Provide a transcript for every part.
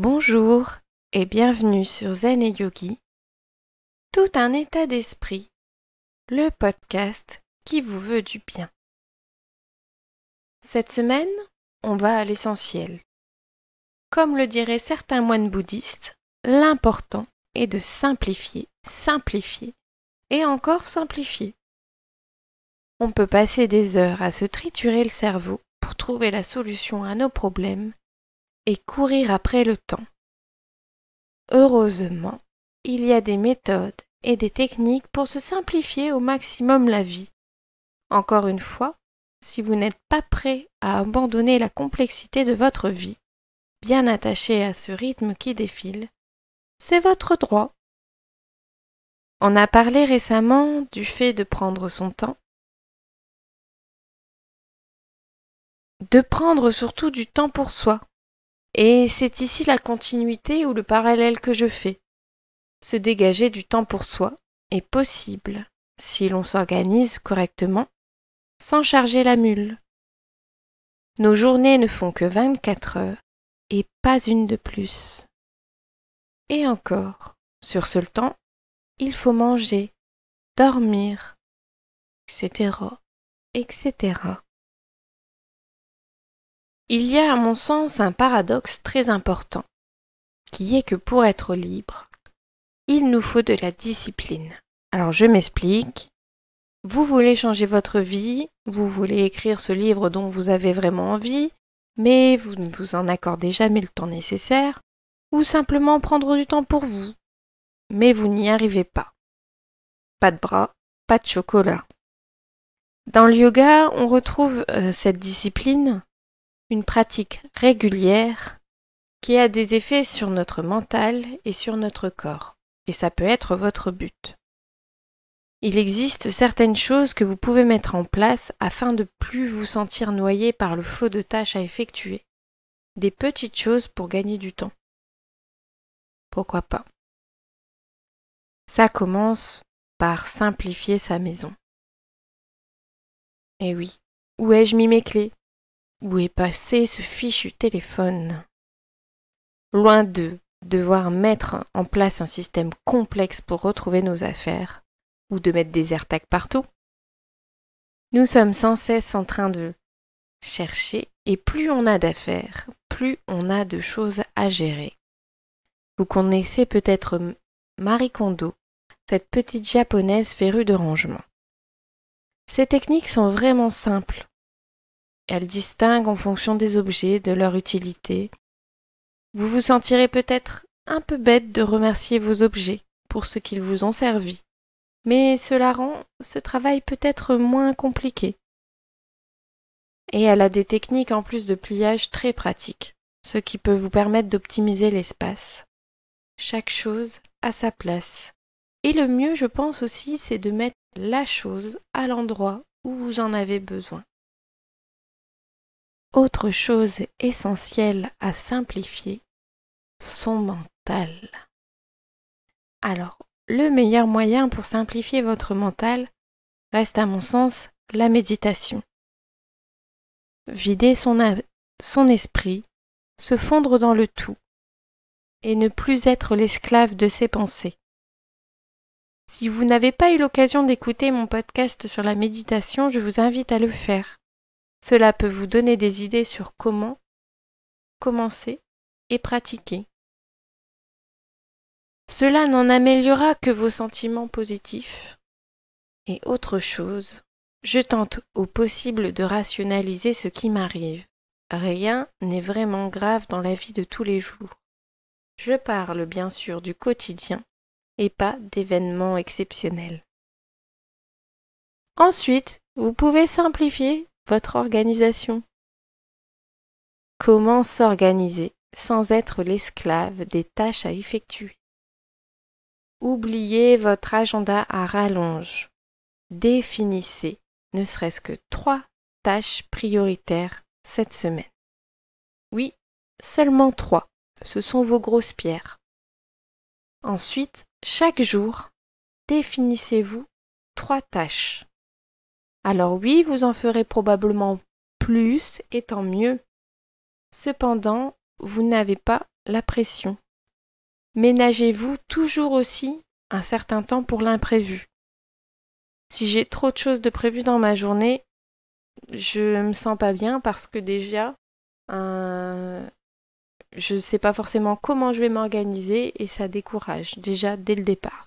Bonjour et bienvenue sur Zen et Yogi, tout un état d'esprit, le podcast qui vous veut du bien. Cette semaine, on va à l'essentiel. Comme le diraient certains moines bouddhistes, l'important est de simplifier, simplifier et encore simplifier. On peut passer des heures à se triturer le cerveau pour trouver la solution à nos problèmes et courir après le temps. Heureusement, il y a des méthodes et des techniques pour se simplifier au maximum la vie. Encore une fois, si vous n'êtes pas prêt à abandonner la complexité de votre vie, bien attaché à ce rythme qui défile, c'est votre droit. On a parlé récemment du fait de prendre son temps, de prendre surtout du temps pour soi, et c'est ici la continuité ou le parallèle que je fais. Se dégager du temps pour soi est possible si l'on s'organise correctement sans charger la mule. Nos journées ne font que 24 heures et pas une de plus. Et encore, sur ce temps, il faut manger, dormir, etc., etc. Il y a à mon sens un paradoxe très important, qui est que pour être libre, il nous faut de la discipline. Alors je m'explique. Vous voulez changer votre vie, vous voulez écrire ce livre dont vous avez vraiment envie, mais vous ne vous en accordez jamais le temps nécessaire, ou simplement prendre du temps pour vous. Mais vous n'y arrivez pas. Pas de bras, pas de chocolat. Dans le yoga, on retrouve euh, cette discipline une pratique régulière qui a des effets sur notre mental et sur notre corps. Et ça peut être votre but. Il existe certaines choses que vous pouvez mettre en place afin de plus vous sentir noyé par le flot de tâches à effectuer. Des petites choses pour gagner du temps. Pourquoi pas Ça commence par simplifier sa maison. Eh oui, où ai-je mis mes clés où est passé ce fichu téléphone Loin de devoir mettre en place un système complexe pour retrouver nos affaires, ou de mettre des AirTags partout. Nous sommes sans cesse en train de chercher, et plus on a d'affaires, plus on a de choses à gérer. Vous connaissez peut-être Marie Kondo, cette petite japonaise férue de rangement. Ces techniques sont vraiment simples. Elle distingue en fonction des objets, de leur utilité. Vous vous sentirez peut-être un peu bête de remercier vos objets pour ce qu'ils vous ont servi, mais cela rend ce travail peut-être moins compliqué. Et elle a des techniques en plus de pliage très pratiques, ce qui peut vous permettre d'optimiser l'espace. Chaque chose a sa place. Et le mieux, je pense aussi, c'est de mettre la chose à l'endroit où vous en avez besoin. Autre chose essentielle à simplifier, son mental. Alors, le meilleur moyen pour simplifier votre mental reste à mon sens la méditation. Vider son, esprit, se fondre dans le tout et ne plus être l'esclave de ses pensées. Si vous n'avez pas eu l'occasion d'écouter mon podcast sur la méditation, je vous invite à le faire. Cela peut vous donner des idées sur comment commencer et pratiquer. Cela n'en améliorera que vos sentiments positifs. Et autre chose, je tente au possible de rationaliser ce qui m'arrive. Rien n'est vraiment grave dans la vie de tous les jours. Je parle bien sûr du quotidien et pas d'événements exceptionnels. Ensuite, vous pouvez simplifier votre organisation. Comment s'organiser sans être l'esclave des tâches à effectuer Oubliez votre agenda à rallonge. Définissez ne serait-ce que trois tâches prioritaires cette semaine. Oui, seulement trois. Ce sont vos grosses pierres. Ensuite, chaque jour, définissez-vous trois tâches. Alors oui, vous en ferez probablement plus et tant mieux. Cependant, vous n'avez pas la pression. Ménagez-vous toujours aussi un certain temps pour l'imprévu. Si j'ai trop de choses de prévues dans ma journée, je me sens pas bien parce que déjà, euh, je ne sais pas forcément comment je vais m'organiser et ça décourage déjà dès le départ.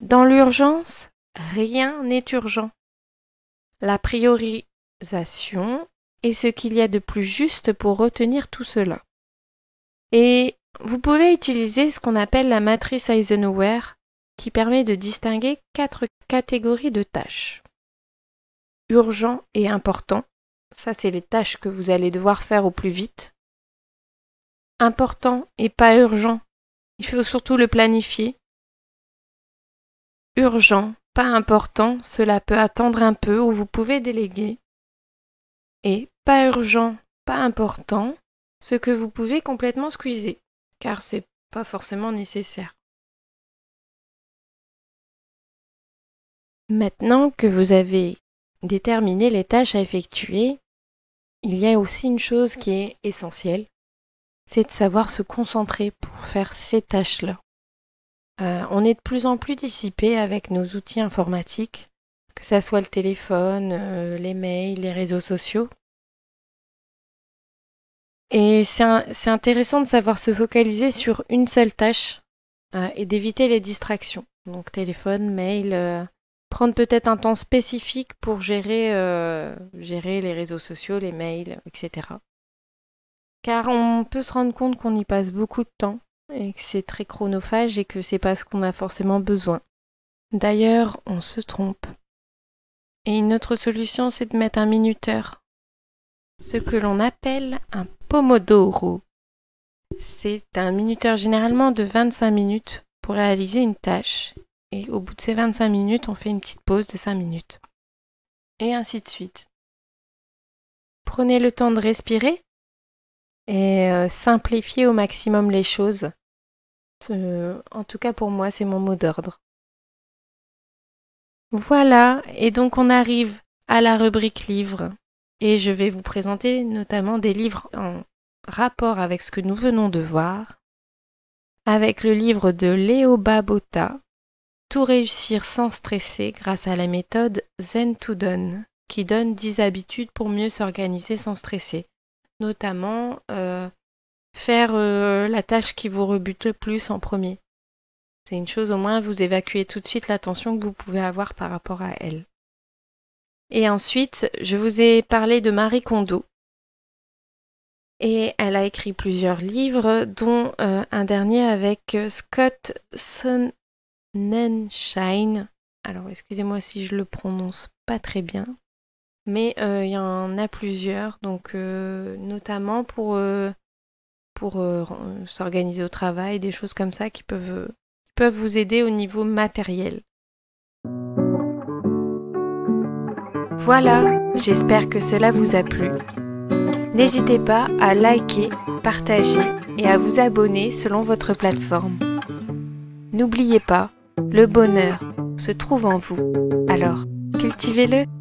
Dans l'urgence, rien n'est urgent. La priorisation est ce qu'il y a de plus juste pour retenir tout cela. Et vous pouvez utiliser ce qu'on appelle la matrice Eisenhower qui permet de distinguer quatre catégories de tâches. Urgent et important, ça c'est les tâches que vous allez devoir faire au plus vite. Important et pas urgent, il faut surtout le planifier. Urgent, pas important, cela peut attendre un peu ou vous pouvez déléguer. Et pas urgent, pas important, ce que vous pouvez complètement squeezer, car c'est pas forcément nécessaire. Maintenant que vous avez déterminé les tâches à effectuer, il y a aussi une chose qui est essentielle, c'est de savoir se concentrer pour faire ces tâches-là. Euh, on est de plus en plus dissipé avec nos outils informatiques, que ce soit le téléphone, euh, les mails, les réseaux sociaux. Et c'est intéressant de savoir se focaliser sur une seule tâche euh, et d'éviter les distractions. Donc téléphone, mail, prendre peut-être un temps spécifique pour gérer, gérer les réseaux sociaux, les mails, etc. Car on peut se rendre compte qu'on y passe beaucoup de temps et que c'est très chronophage et que c'est pas ce qu'on a forcément besoin. D'ailleurs, on se trompe. Et une autre solution, c'est de mettre un minuteur. Ce que l'on appelle un pomodoro. C'est un minuteur généralement de 25 minutes pour réaliser une tâche. Et au bout de ces 25 minutes, on fait une petite pause de 5 minutes. Et ainsi de suite. Prenez le temps de respirer et euh, simplifiez au maximum les choses. Euh, en tout cas pour moi, c'est mon mot d'ordre. Voilà, et donc on arrive à la rubrique livres. Et je vais vous présenter notamment des livres en rapport avec ce que nous venons de voir, avec le livre de Léo Babota, Tout réussir sans stresser grâce à la méthode Zen to Done, qui donne 10 habitudes pour mieux s'organiser sans stresser, notamment euh, faire euh, la tâche qui vous rebute le plus en premier. C'est une chose au moins, vous évacuez tout de suite l'attention que vous pouvez avoir par rapport à elle. Et ensuite, je vous ai parlé de Marie Kondo. Et elle a écrit plusieurs livres, dont euh, un dernier avec euh, Scott Sonnenschein. Alors, excusez-moi si je le prononce pas très bien, mais il y en a plusieurs, donc notamment pour pour euh, s'organiser au travail, des choses comme ça qui peuvent, euh, qui peuvent vous aider au niveau matériel. Voilà, j'espère que cela vous a plu. N'hésitez pas à liker, partager et à vous abonner selon votre plateforme. N'oubliez pas, le bonheur se trouve en vous, alors cultivez-le.